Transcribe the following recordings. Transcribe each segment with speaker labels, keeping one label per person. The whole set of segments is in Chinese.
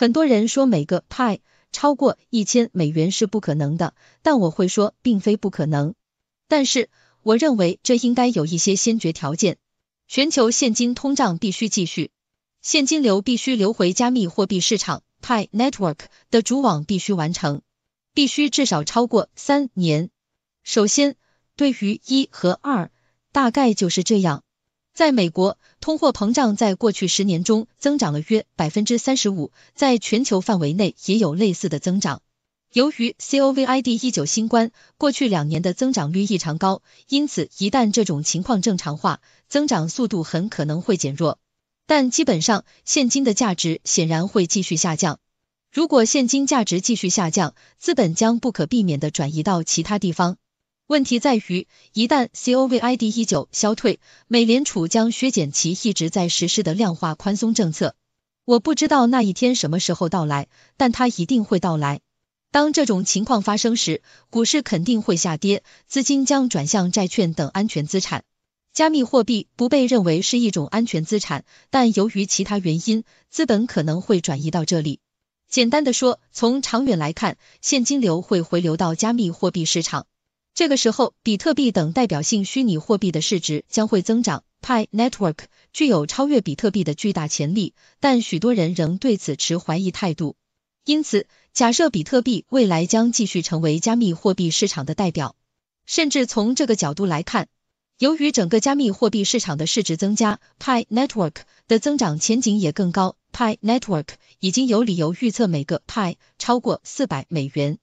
Speaker 1: 很多人说每个派超过一千美元是不可能的，但我会说并非不可能。但是，我认为这应该有一些先决条件：全球现金通胀必须继续，现金流必须流回加密货币市场，Pi Network 的主网必须完成，必须至少超过三年。首先，对于一和二，大概就是这样。在美国，通货膨胀在过去十年中增长了约百分之三十五，在全球范围内也有类似的增长。由于 COVID-19 新冠过去两年的增长率异常高，因此一旦这种情况正常化，增长速度很可能会减弱。但基本上，现金的价值显然会继续下降。如果现金价值继续下降，资本将不可避免地转移到其他地方。问题在于，一旦 COVID-19 消退，美联储将削减其一直在实施的量化宽松政策。我不知道那一天什么时候到来，但它一定会到来。当这种情况发生时，股市肯定会下跌，资金将转向债券等安全资产。加密货币不被认为是一种安全资产，但由于其他原因，资本可能会转移到这里。简单的说，从长远来看，现金流会回流到加密货币市场。这个时候，比特币等代表性虚拟货币的市值将会增长。Pi Network 具有超越比特币的巨大潜力，但许多人仍对此持怀疑态度。因此，假设比特币未来将继续成为加密货币市场的代表，甚至从这个角度来看，由于整个加密货币市场的市值增加，Pi Network 的增长前景也更高。Pi Network 已经有理由预测每个 Pi 超过四百美元。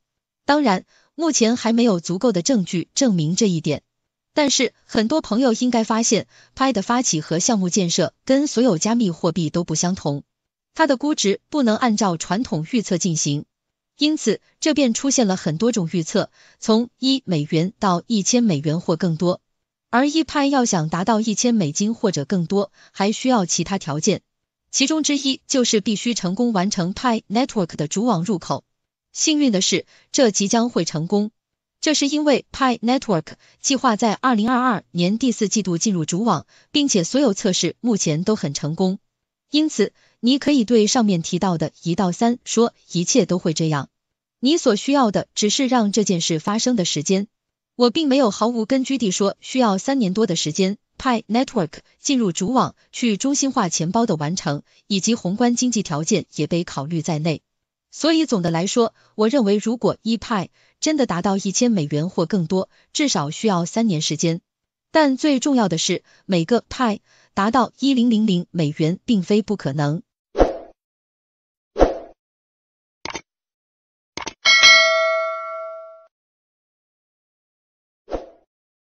Speaker 1: 当然。目前还没有足够的证据证明这一点，但是很多朋友应该发现，Pi 的发起和项目建设跟所有加密货币都不相同，它的估值不能按照传统预测进行，因此这便出现了很多种预测，从一美元到一千美元或更多。而 Pi 要想达到一千美金或者更多，还需要其他条件，其中之一就是必须成功完成 Pi Network 的主网入口。幸运的是，这即将会成功，这是因为 Pi Network 计划在二零二二年第四季度进入主网，并且所有测试目前都很成功。因此，你可以对上面提到的一到三说一切都会这样。你所需要的只是让这件事发生的时间。我并没有毫无根据地说需要三年多的时间。Pi Network 进入主网、去中心化钱包的完成以及宏观经济条件也被考虑在内。所以总的来说，我认为如果一派真的达到一千美元或更多，至少需要三年时间。但最重要的是，每个派达到一零零零美元并非不可能。